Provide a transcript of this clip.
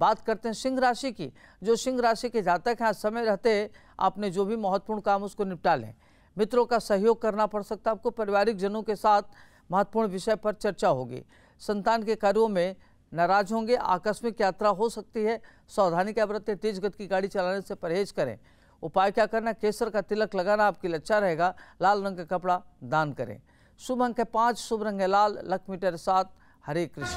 बात करते हैं सिंह राशि की जो सिंह राशि के जातक हैं समय रहते आपने जो भी महत्वपूर्ण काम उसको निपटा लें मित्रों का सहयोग करना पड़ सकता है आपको पारिवारिक जनों के साथ महत्वपूर्ण विषय पर चर्चा होगी संतान के कार्यों में नाराज होंगे आकस्मिक यात्रा हो सकती है सावधानी क्या बरतें तेज गति की गाड़ी चलाने से परहेज करें उपाय क्या करना केसर का तिलक लगाना आपके लिए अच्छा रहेगा लाल रंग का कपड़ा दान करें शुभ अंक है पाँच शुभ रंग है लाल लक्ष्मी मीटर सात हरे कृष्ण